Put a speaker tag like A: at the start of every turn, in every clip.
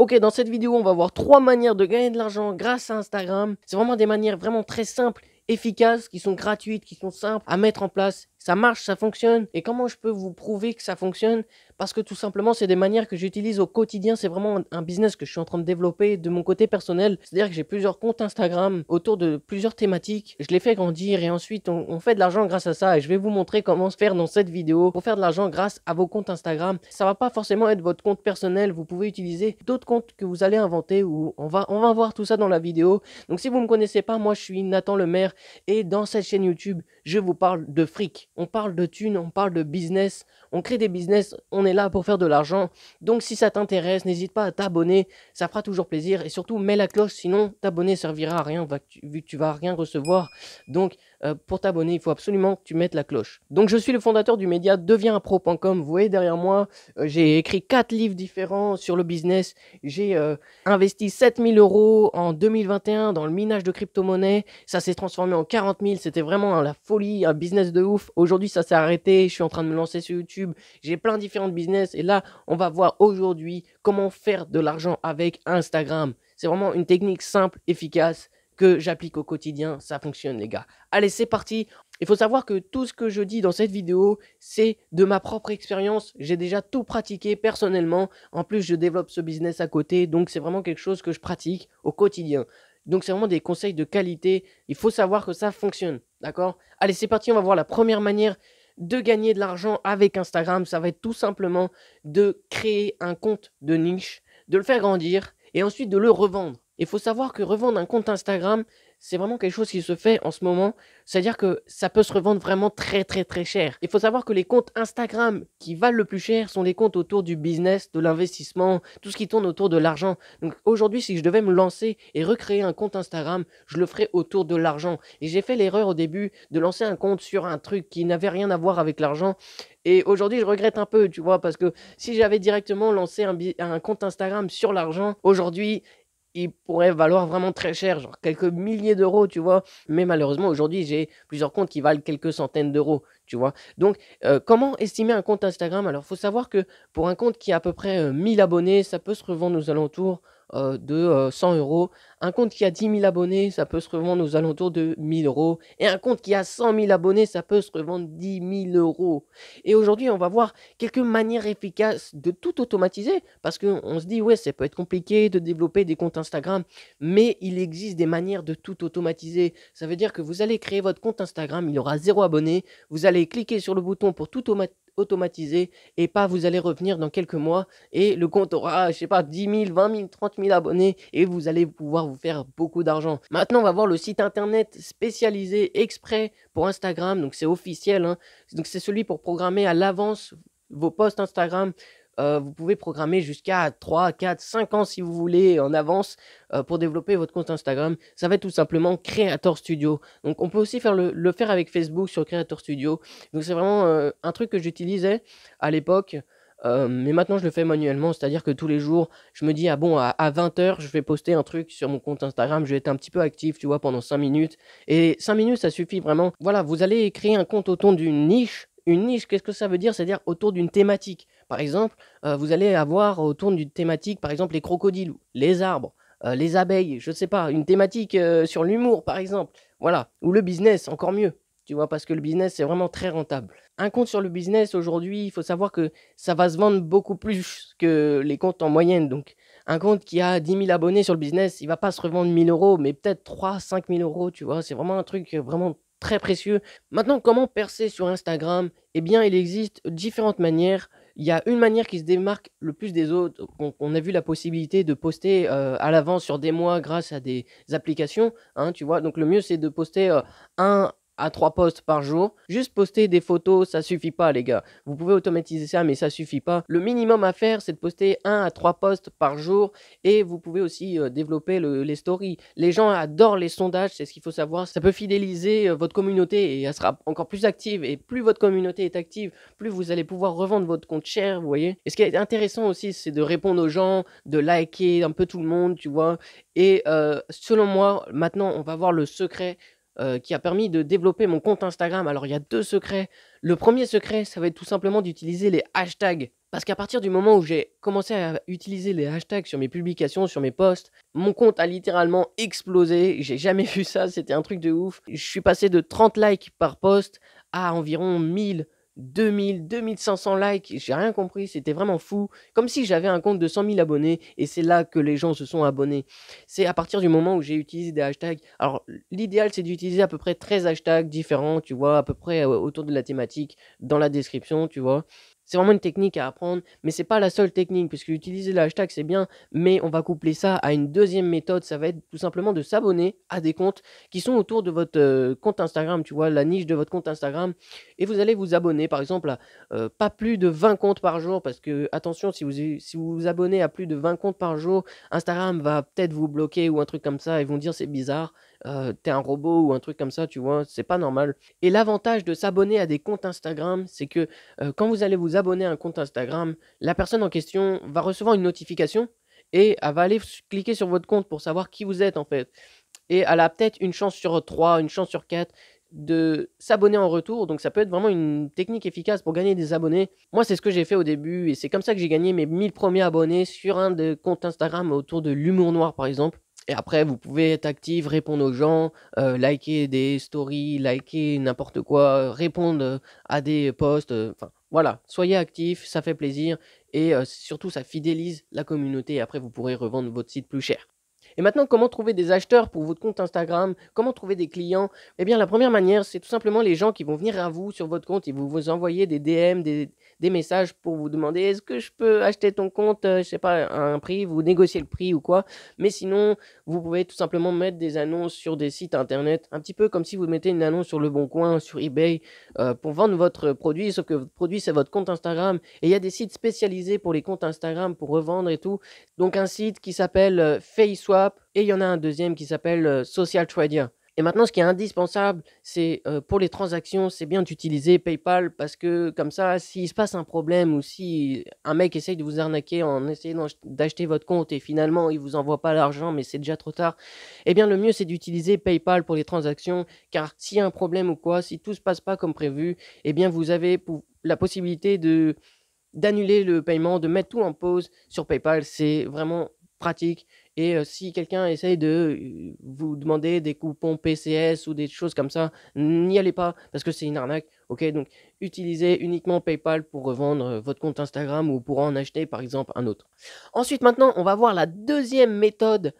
A: Ok, dans cette vidéo, on va voir trois manières de gagner de l'argent grâce à Instagram. C'est vraiment des manières vraiment très simples, efficaces, qui sont gratuites, qui sont simples à mettre en place ça marche, ça fonctionne. Et comment je peux vous prouver que ça fonctionne Parce que tout simplement, c'est des manières que j'utilise au quotidien. C'est vraiment un business que je suis en train de développer de mon côté personnel. C'est-à-dire que j'ai plusieurs comptes Instagram autour de plusieurs thématiques. Je les fais grandir et ensuite on, fait de l'argent grâce à ça. Et je vais vous montrer comment se faire dans cette vidéo pour faire de l'argent grâce à vos comptes Instagram. Ça va pas forcément être votre compte personnel. Vous pouvez utiliser d'autres comptes que vous allez inventer ou on va, on va voir tout ça dans la vidéo. Donc si vous ne me connaissez pas, moi je suis Nathan Lemaire et dans cette chaîne YouTube, je vous parle de fric, on parle de thunes, on parle de business, on crée des business, on est là pour faire de l'argent. Donc si ça t'intéresse, n'hésite pas à t'abonner, ça fera toujours plaisir. Et surtout, mets la cloche, sinon t'abonner servira à rien vu que tu vas rien recevoir. Donc euh, pour t'abonner, il faut absolument que tu mettes la cloche. Donc je suis le fondateur du média devienpro.com. Vous voyez derrière moi, euh, j'ai écrit quatre livres différents sur le business. J'ai euh, investi 7000 euros en 2021 dans le minage de crypto-monnaie. Ça s'est transformé en 40 000. C'était vraiment la folie, un business de ouf. Aujourd'hui, ça s'est arrêté. Je suis en train de me lancer sur YouTube j'ai plein de différents business. Et là, on va voir aujourd'hui comment faire de l'argent avec Instagram. C'est vraiment une technique simple, efficace que j'applique au quotidien. Ça fonctionne, les gars. Allez, c'est parti. Il faut savoir que tout ce que je dis dans cette vidéo, c'est de ma propre expérience. J'ai déjà tout pratiqué personnellement. En plus, je développe ce business à côté. Donc, c'est vraiment quelque chose que je pratique au quotidien. Donc, c'est vraiment des conseils de qualité. Il faut savoir que ça fonctionne. D'accord Allez, c'est parti. On va voir la première manière de gagner de l'argent avec Instagram, ça va être tout simplement de créer un compte de niche, de le faire grandir et ensuite de le revendre. Il faut savoir que revendre un compte Instagram, c'est vraiment quelque chose qui se fait en ce moment. C'est-à-dire que ça peut se revendre vraiment très très très cher. Il faut savoir que les comptes Instagram qui valent le plus cher sont les comptes autour du business, de l'investissement, tout ce qui tourne autour de l'argent. Donc aujourd'hui, si je devais me lancer et recréer un compte Instagram, je le ferais autour de l'argent. Et j'ai fait l'erreur au début de lancer un compte sur un truc qui n'avait rien à voir avec l'argent. Et aujourd'hui, je regrette un peu, tu vois, parce que si j'avais directement lancé un, un compte Instagram sur l'argent, aujourd'hui, il pourrait valoir vraiment très cher, genre quelques milliers d'euros, tu vois. Mais malheureusement, aujourd'hui, j'ai plusieurs comptes qui valent quelques centaines d'euros, tu vois. Donc, euh, comment estimer un compte Instagram Alors, il faut savoir que pour un compte qui a à peu près 1000 euh, abonnés, ça peut se revendre aux alentours euh, de 100 euh, euros. Un compte qui a 10 000 abonnés, ça peut se revendre aux alentours de 1000 euros. Et un compte qui a 100 000 abonnés, ça peut se revendre 10 000 euros. Et aujourd'hui, on va voir quelques manières efficaces de tout automatiser. Parce qu'on se dit, ouais, ça peut être compliqué de développer des comptes Instagram. Mais il existe des manières de tout automatiser. Ça veut dire que vous allez créer votre compte Instagram, il aura zéro abonnés. Vous allez cliquer sur le bouton pour tout automatiser automatisé et pas vous allez revenir dans quelques mois et le compte aura, je sais pas, 10 000, 20 000, 30 000 abonnés et vous allez pouvoir vous faire beaucoup d'argent. Maintenant, on va voir le site internet spécialisé exprès pour Instagram, donc c'est officiel, hein. donc c'est celui pour programmer à l'avance vos posts Instagram, euh, vous pouvez programmer jusqu'à 3, 4, 5 ans si vous voulez en avance euh, pour développer votre compte Instagram. Ça va être tout simplement Creator Studio. Donc on peut aussi faire le, faire avec Facebook sur Creator Studio. Donc c'est vraiment euh, un truc que j'utilisais à l'époque. mais maintenant, je le fais manuellement, c'est-à-dire que tous les jours, je me dis, ah bon, à, à 20h, je vais poster un truc sur mon compte Instagram, je vais être un petit peu actif, tu vois, pendant 5 minutes. Et 5 minutes, ça suffit vraiment. Voilà, vous allez créer un compte autour d'une niche une niche, qu'est-ce que ça veut dire C'est-à-dire autour d'une thématique. Par exemple, euh, vous allez avoir autour d'une thématique, par exemple, les crocodiles, les arbres, euh, les abeilles, je ne sais pas, une thématique euh, sur l'humour, par exemple. Voilà, ou le business, encore mieux. Tu vois, parce que le business, c'est vraiment très rentable. Un compte sur le business, aujourd'hui, il faut savoir que ça va se vendre beaucoup plus que les comptes en moyenne. Donc, un compte qui a 10 000 abonnés sur le business, il va pas se revendre 000 euros, mais peut-être 3, 5 000 euros, tu vois. C'est vraiment un truc vraiment très précieux. Maintenant, comment percer sur Instagram Eh bien, il existe différentes manières. Il y a une manière qui se démarque le plus des autres. On, a vu la possibilité de poster euh, à l'avance sur des mois grâce à des applications. Hein, tu vois, donc le mieux c'est de poster euh, un, à postes posts par jour. Juste poster des photos, ça suffit pas les gars. Vous pouvez automatiser ça mais ça suffit pas. Le minimum à faire c'est de poster un à trois postes par jour et vous pouvez aussi euh, développer les stories. Les gens adorent les sondages, c'est ce qu'il faut savoir. Ça peut fidéliser euh, votre communauté et elle sera encore plus active et plus votre communauté est active, plus vous allez pouvoir revendre votre compte cher, vous voyez. Et ce qui est intéressant aussi c'est de répondre aux gens, de liker un peu tout le monde, tu vois. Et euh, selon moi, maintenant on va voir le secret euh, qui a permis de développer mon compte Instagram. Alors il y a deux secrets. Le premier secret, ça va être tout simplement d'utiliser les hashtags. Parce qu'à partir du moment où j'ai commencé à utiliser les hashtags sur mes publications, sur mes posts, mon compte a littéralement explosé. J'ai jamais vu ça, c'était un truc de ouf. Je suis passé de 30 likes par post à environ 1000. 2000, 2500 likes, j'ai rien compris, c'était vraiment fou. Comme si j'avais un compte de 100 000 abonnés et c'est là que les gens se sont abonnés. C'est à partir du moment où j'ai utilisé des hashtags. Alors, l'idéal, c'est d'utiliser à peu près 13 hashtags différents, tu vois, à peu près euh, autour de la thématique dans la description, tu vois. C'est vraiment une technique à apprendre, mais c'est pas la seule technique, puisque utiliser le hashtag c'est bien, mais on va coupler ça à une deuxième méthode, ça va être tout simplement de s'abonner à des comptes qui sont autour de votre euh, compte Instagram, tu vois, la niche de votre compte Instagram, et vous allez vous abonner par exemple à euh, pas plus de 20 comptes par jour, parce que attention, si vous si vous, vous abonnez à plus de 20 comptes par jour, Instagram va peut-être vous bloquer ou un truc comme ça, et vont dire c'est bizarre. Euh, t'es un robot ou un truc comme ça, tu vois, c'est pas normal. Et l'avantage de s'abonner à des comptes Instagram, c'est que euh, quand vous allez vous abonner à un compte Instagram, la personne en question va recevoir une notification et elle va aller cliquer sur votre compte pour savoir qui vous êtes en fait. Et elle a peut-être une chance sur 3, une chance sur 4 de s'abonner en retour. Donc ça peut être vraiment une technique efficace pour gagner des abonnés. Moi, c'est ce que j'ai fait au début et c'est comme ça que j'ai gagné mes 1000 premiers abonnés sur un des comptes Instagram autour de l'humour noir par exemple. Et après, vous pouvez être actif, répondre aux gens, euh, liker des stories, liker n'importe quoi, euh, répondre euh, à des posts. Enfin, voilà, soyez actif, ça fait plaisir et surtout ça fidélise la communauté. après, vous pourrez revendre votre site plus cher. Et maintenant, comment trouver des acheteurs pour votre compte Instagram Comment trouver des clients Eh bien, la première manière, c'est tout simplement les gens qui vont venir à vous sur votre compte et vous vous envoyer des DM, des, messages pour vous demander est-ce que je peux acheter ton compte, euh, je sais pas, un prix, vous négociez le prix ou quoi. Mais sinon, vous pouvez tout simplement mettre des annonces sur des sites internet, un petit peu comme si vous mettez une annonce sur Le Bon Coin, sur eBay, euh, pour vendre votre produit, sauf que votre produit, c'est votre compte Instagram. Et il y a des sites spécialisés pour les comptes Instagram, pour revendre et tout. Donc un site qui s'appelle euh, FaceSwap et il y en a un deuxième qui s'appelle euh, Social Trader. Et maintenant, ce qui est indispensable, c'est euh, pour les transactions, c'est bien d'utiliser PayPal parce que comme ça, s'il se passe un problème ou si un mec essaye de vous arnaquer en essayant d'acheter votre compte et finalement il vous envoie pas l'argent, mais c'est déjà trop tard, eh bien le mieux c'est d'utiliser PayPal pour les transactions, car s'il y a un problème ou quoi, si tout se passe pas comme prévu, eh bien vous avez la possibilité de d'annuler le paiement, de mettre tout en pause sur PayPal, c'est vraiment pratique et euh, si quelqu'un essaye de euh, vous demander des coupons PCS ou des choses comme ça, n'y allez pas parce que c'est une arnaque. donc utilisez uniquement PayPal pour revendre euh, votre compte Instagram ou pour en acheter par exemple un autre. Ensuite, maintenant, on va voir la deuxième méthode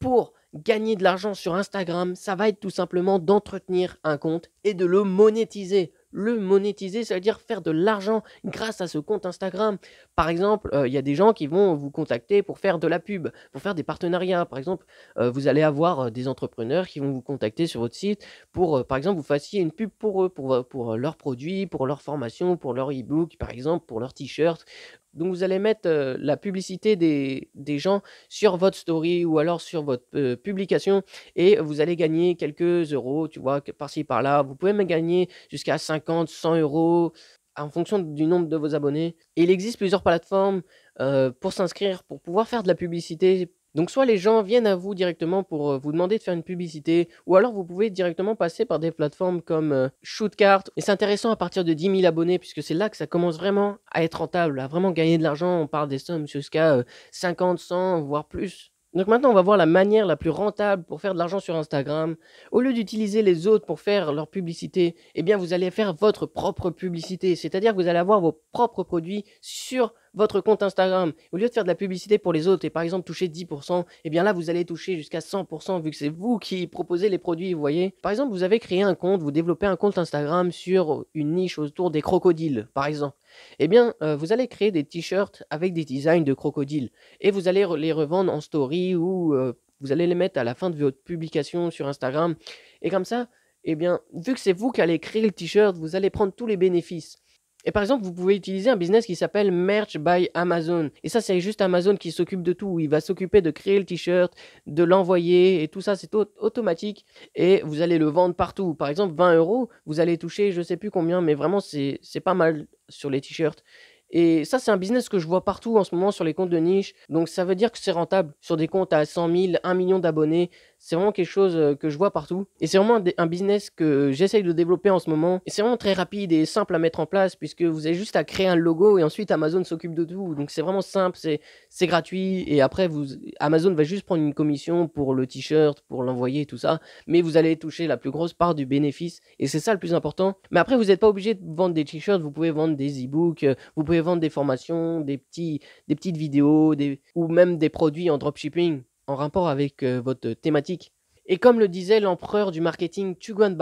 A: pour gagner de l'argent sur Instagram. Ça va être tout simplement d'entretenir un compte et de le monétiser le monétiser, c'est-à-dire faire de l'argent grâce à ce compte Instagram. Par exemple, euh, il y a des gens qui vont vous contacter pour faire de la pub, pour faire des partenariats. Par exemple, euh, vous allez avoir euh, des entrepreneurs qui vont vous contacter sur votre site pour, par exemple, vous fassiez une pub pour eux, pour, pour leurs produits, pour leur formation, pour leur e-book, par exemple, pour leur t shirt donc vous allez mettre euh, la publicité des, gens sur votre story ou alors sur votre euh, publication et vous allez gagner quelques euros, tu vois, par-ci, par-là. Vous pouvez même gagner jusqu'à 50, 100 euros en fonction du nombre de vos abonnés. il existe plusieurs plateformes euh, pour s'inscrire, pour pouvoir faire de la publicité donc soit les gens viennent à vous directement pour euh, vous demander de faire une publicité, ou alors vous pouvez directement passer par des plateformes comme euh, Shootcart. Et c'est intéressant à partir de 10 000 abonnés, puisque c'est là que ça commence vraiment à être rentable, à vraiment gagner de l'argent. On parle des sommes jusqu'à 50, euh, 100, voire plus. Donc maintenant, on va voir la manière la plus rentable pour faire de l'argent sur Instagram. Au lieu d'utiliser les autres pour faire leur publicité, eh bien vous allez faire votre propre publicité. C'est-à-dire que vous allez avoir vos propres produits sur votre compte Instagram, au lieu de faire de la publicité pour les autres et par exemple toucher 10%, eh bien là vous allez toucher jusqu'à 100% vu que c'est vous qui proposez les produits, vous voyez. Par exemple, vous avez créé un compte, vous développez un compte Instagram sur une niche autour des crocodiles, par exemple. Eh bien, euh, vous allez créer des t-shirts avec des designs de crocodiles et vous allez les revendre en story ou euh, vous allez les mettre à la fin de votre publication sur Instagram. Et comme ça, eh bien, vu que c'est vous qui allez créer le t-shirt, vous allez prendre tous les bénéfices. Et par exemple, vous pouvez utiliser un business qui s'appelle Merch by Amazon. Et ça, c'est juste Amazon qui s'occupe de tout. Il va s'occuper de créer le t-shirt, de l'envoyer et tout ça, c'est automatique. Et vous allez le vendre partout. Par exemple, 20 euros, vous allez toucher je sais plus combien, mais vraiment, c'est pas mal sur les t-shirts. Et ça, c'est un business que je vois partout en ce moment sur les comptes de niche. Donc, ça veut dire que c'est rentable. Sur des comptes à 100 000, 1 million d'abonnés, c'est vraiment quelque chose euh, que je vois partout. Et c'est vraiment un business que j'essaye de développer en ce moment. Et c'est vraiment très rapide et simple à mettre en place puisque vous avez juste à créer un logo et ensuite Amazon s'occupe de tout. Donc c'est vraiment simple, c'est gratuit. Et après, vous, Amazon va juste prendre une commission pour le t-shirt, pour l'envoyer, tout ça. Mais vous allez toucher la plus grosse part du bénéfice. Et c'est ça le plus important. Mais après, vous n'êtes pas obligé de vendre des t-shirts. Vous pouvez vendre des e-books, euh, vous pouvez vendre des formations, des, petits, des petites vidéos ou même des produits en dropshipping en rapport avec euh, votre thématique. Et comme le disait l'empereur du marketing Tuguan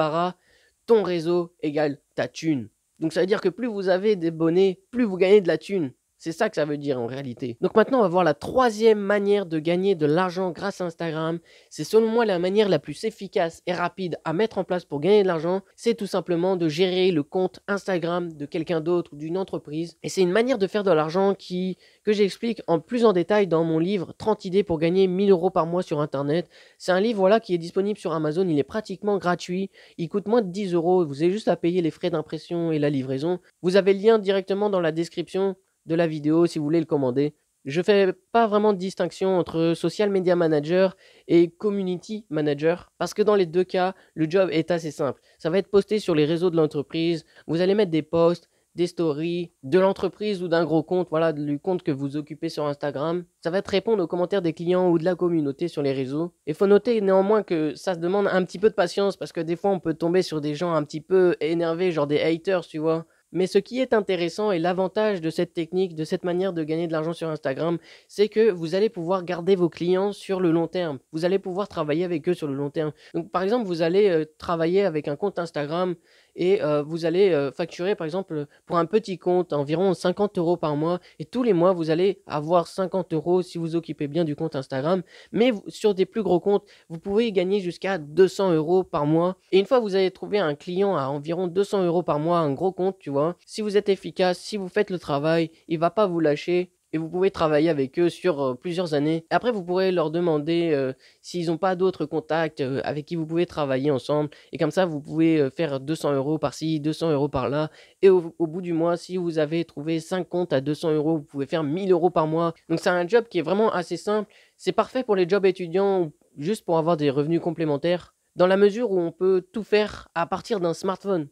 A: ton réseau égale ta thune. Donc ça veut dire que plus vous avez des bonnets, plus vous gagnez de la thune. C'est ça que ça veut dire en réalité. Donc maintenant, on va voir la troisième manière de gagner de l'argent grâce à Instagram. C'est selon moi la manière la plus efficace et rapide à mettre en place pour gagner de l'argent. C'est tout simplement de gérer le compte Instagram de quelqu'un d'autre ou d'une entreprise. Et c'est une manière de faire de l'argent qui, que j'explique en plus en détail dans mon livre 30 idées pour gagner 1000 euros par mois sur Internet. C'est un livre voilà, qui est disponible sur Amazon. Il est pratiquement gratuit. Il coûte moins de 10 euros. Vous avez juste à payer les frais d'impression et la livraison. Vous avez le lien directement dans la description de la vidéo si vous voulez le commander. Je fais pas vraiment de distinction entre social media manager et community manager parce que dans les deux cas, le job est assez simple. Ça va être posté sur les réseaux de l'entreprise, vous allez mettre des posts, des stories de l'entreprise ou d'un gros compte, voilà, du compte que vous occupez sur Instagram. Ça va être répondre aux commentaires des clients ou de la communauté sur les réseaux. Et faut noter néanmoins que ça se demande un petit peu de patience parce que des fois on peut tomber sur des gens un petit peu énervés, genre des haters, tu vois. Mais ce qui est intéressant et l'avantage de cette technique, de cette manière de gagner de l'argent sur Instagram, c'est que vous allez pouvoir garder vos clients sur le long terme. Vous allez pouvoir travailler avec eux sur le long terme. Donc par exemple, vous allez euh, travailler avec un compte Instagram et euh, vous allez euh, facturer par exemple pour un petit compte environ 50 euros par mois et tous les mois vous allez avoir 50 euros si vous occupez bien du compte Instagram mais sur des plus gros comptes vous pouvez gagner jusqu'à 200 euros par mois et une fois que vous avez trouvé un client à environ 200 euros par mois un gros compte tu vois si vous êtes efficace si vous faites le travail il va pas vous lâcher et vous pouvez travailler avec eux sur euh, plusieurs années. Après, vous pourrez leur demander euh, s'ils n'ont pas d'autres contacts euh, avec qui vous pouvez travailler ensemble. Et comme ça, vous pouvez faire 200 euros par-ci, 200 euros par-là. Et au, bout du mois, si vous avez trouvé 5 comptes à 200 euros, vous pouvez faire 1000 euros par mois. Donc c'est un job qui est vraiment assez simple. C'est parfait pour les jobs étudiants, juste pour avoir des revenus complémentaires, dans la mesure où on peut tout faire à partir d'un smartphone.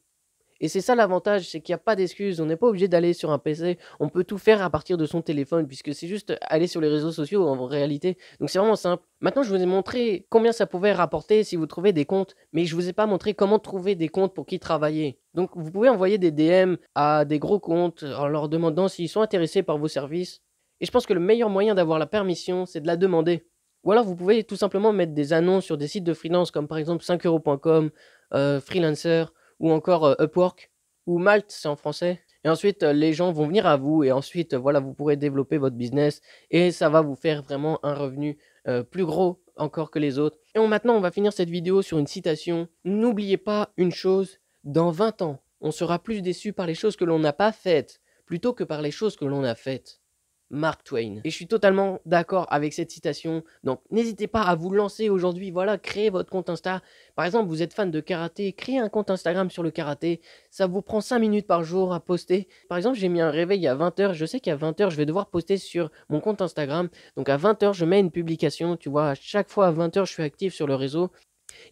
A: Et c'est ça l'avantage, c'est qu'il n'y a pas d'excuses. On n'est pas obligé d'aller sur un PC. On peut tout faire à partir de son téléphone, puisque c'est juste aller sur les réseaux sociaux en réalité. Donc c'est vraiment simple. Maintenant, je vous ai montré combien ça pouvait rapporter si vous trouvez des comptes, mais je vous ai pas montré comment trouver des comptes pour qui travailler. Donc vous pouvez envoyer des DM à des gros comptes en leur demandant s'ils sont intéressés par vos services. Et je pense que le meilleur moyen d'avoir la permission, c'est de la demander. Ou alors vous pouvez tout simplement mettre des annonces sur des sites de freelance comme par exemple 5euros.com, euh, freelancer, ou encore euh, Upwork ou Malte, c'est en français. Et ensuite, euh, les gens vont venir à vous et ensuite, euh, voilà, vous pourrez développer votre business et ça va vous faire vraiment un revenu plus gros encore que les autres. Et maintenant, on va finir cette vidéo sur une citation. N'oubliez pas une chose, dans 20 ans, on sera plus déçu par les choses que l'on n'a pas faites plutôt que par les choses que l'on a faites. Mark Twain. Et je suis totalement d'accord avec cette citation. Donc n'hésitez pas à vous lancer aujourd'hui. Voilà, créez votre compte Insta. Par exemple, vous êtes fan de karaté, créez un compte Instagram sur le karaté. Ça vous prend 5 minutes par jour à poster. Par exemple, j'ai mis un réveil à 20h. Je sais qu'à 20h, je vais devoir poster sur mon compte Instagram. Donc à 20h, je mets une publication. Tu vois, à chaque fois à 20h, je suis actif sur le réseau.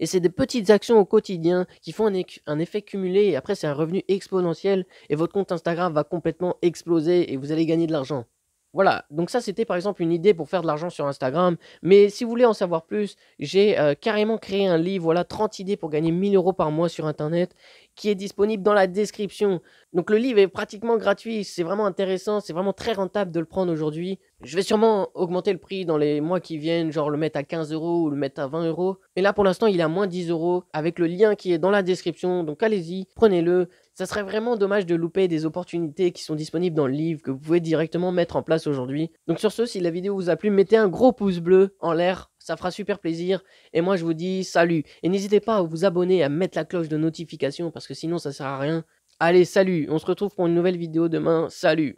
A: Et c'est des petites actions au quotidien qui font un, un effet cumulé et après c'est un revenu exponentiel et votre compte Instagram va complètement exploser et vous allez gagner de l'argent. Voilà, donc ça c'était par exemple une idée pour faire de l'argent sur Instagram. Mais si vous voulez en savoir plus, j'ai carrément créé un livre, voilà, 30 idées pour gagner 1000 euros par mois sur Internet, qui est disponible dans la description. Donc le livre est pratiquement gratuit, c'est vraiment intéressant, c'est vraiment très rentable de le prendre aujourd'hui. Je vais sûrement augmenter le prix dans les mois qui viennent, genre le mettre à 15 euros ou le mettre à 20 euros. Mais là pour l'instant il est à moins 10 euros avec le lien qui est dans la description, donc allez-y, prenez-le. Ça serait vraiment dommage de louper des opportunités qui sont disponibles dans le livre que vous pouvez directement mettre en place aujourd'hui. Donc sur ce, si la vidéo vous a plu, mettez un gros pouce bleu en l'air, ça fera super plaisir. Et moi je vous dis salut. Et n'hésitez pas à vous abonner, et à mettre la cloche de notification parce que sinon ça sert à rien. Allez, salut, on se retrouve pour une nouvelle vidéo demain. Salut